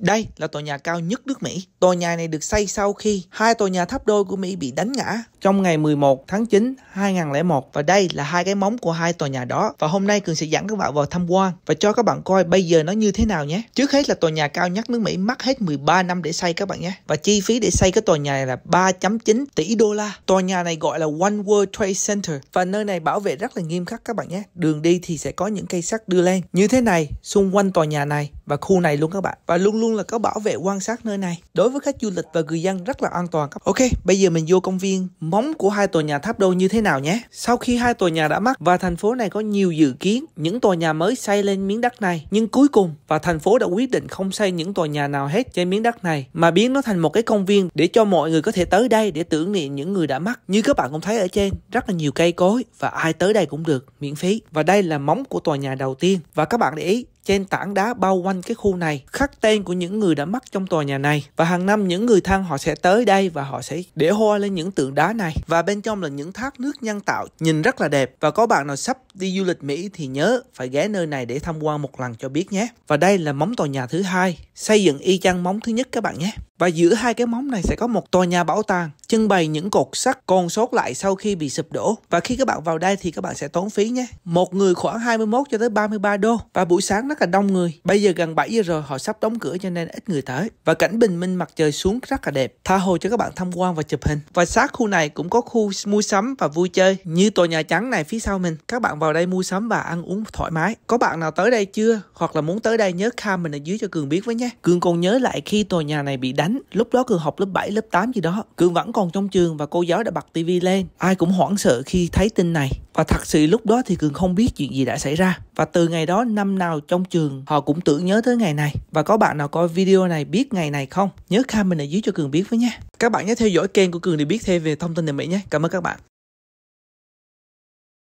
Đây là tòa nhà cao nhất nước Mỹ. Tòa nhà này được xây sau khi hai tòa nhà tháp đôi của Mỹ bị đánh ngã trong ngày 11 tháng 9 2001 và đây là hai cái móng của hai tòa nhà đó và hôm nay Cường sẽ dẫn các bạn vào tham quan và cho các bạn coi bây giờ nó như thế nào nhé. Trước hết là tòa nhà cao nhất nước Mỹ mất hết 13 năm để xây các bạn nhé và chi phí để xây cái tòa nhà này là 3.9 tỷ đô la. Tòa nhà này gọi là One World Trade Center và nơi này bảo vệ rất là nghiêm khắc các bạn nhé. Đường đi thì sẽ có những cây sắt đưa lên như thế này xung quanh tòa nhà này và khu này luôn các bạn và luôn luôn là có bảo vệ quan sát nơi này đối với khách du lịch và người dân rất là an toàn các bạn. Ok bây giờ mình vô công viên móng của hai tòa nhà tháp đôi như thế nào nhé. Sau khi hai tòa nhà đã mắc và thành phố này có nhiều dự kiến những tòa nhà mới xây lên miếng đất này, nhưng cuối cùng và thành phố đã quyết định không xây những tòa nhà nào hết trên miếng đất này mà biến nó thành một cái công viên để cho mọi người có thể tới đây để tưởng niệm những người đã mắc. Như các bạn cũng thấy ở trên, rất là nhiều cây cối và ai tới đây cũng được miễn phí. Và đây là móng của tòa nhà đầu tiên. Và các bạn để ý, trên tảng đá bao quanh cái khu này khắc tên của những người đã mất trong tòa nhà này và hàng năm những người thang họ sẽ tới đây và họ sẽ để hoa lên những tượng đá này và bên trong là những thác nước nhân tạo nhìn rất là đẹp và có bạn nào sắp đi du lịch Mỹ thì nhớ phải ghé nơi này để tham quan một lần cho biết nhé. Và đây là móng tòa nhà thứ hai, xây dựng y chang móng thứ nhất các bạn nhé. Và giữa hai cái móng này sẽ có một tòa nhà bảo tàng trưng bày những cột sắt còn sót lại sau khi bị sụp đổ. Và khi các bạn vào đây thì các bạn sẽ tốn phí nhé. Một người khoảng 21 cho tới 33 đô và buổi sáng rất là đông người. Bây giờ gần 7 giờ rồi họ sắp đóng cửa cho nên ít người tới. Và cảnh bình minh mặt trời xuống rất là đẹp. Tha hồ cho các bạn tham quan và chụp hình. Và sát khu này cũng có khu mua sắm và vui chơi như tòa nhà trắng này phía sau mình. Các bạn vào đây mua sắm và ăn uống thoải mái. Có bạn nào tới đây chưa? Hoặc là muốn tới đây nhớ comment ở dưới cho Cường biết với nhé. Cường còn nhớ lại khi tòa nhà này bị đánh, lúc đó Cường học lớp 7, lớp 8 gì đó. Cường vẫn còn trong trường và cô giáo đã bật tivi lên. Ai cũng hoảng sợ khi thấy tin này. Và thật sự lúc đó thì Cường không biết chuyện gì đã xảy ra. Và từ ngày đó năm nào trong trường họ cũng tưởng nhớ tới ngày này. Và có bạn nào coi video này biết ngày này không? Nhớ comment ở dưới cho Cường biết với nhé. Các bạn nhớ theo dõi kênh của Cường để biết thêm về thông tin này Mỹ nhé. Cảm ơn các bạn.